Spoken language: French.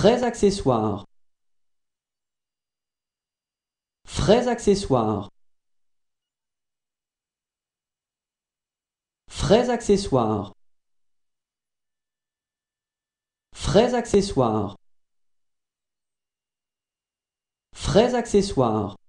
Frais accessoires. Frais accessoires. Frais accessoires. Frais accessoires. Frais accessoires.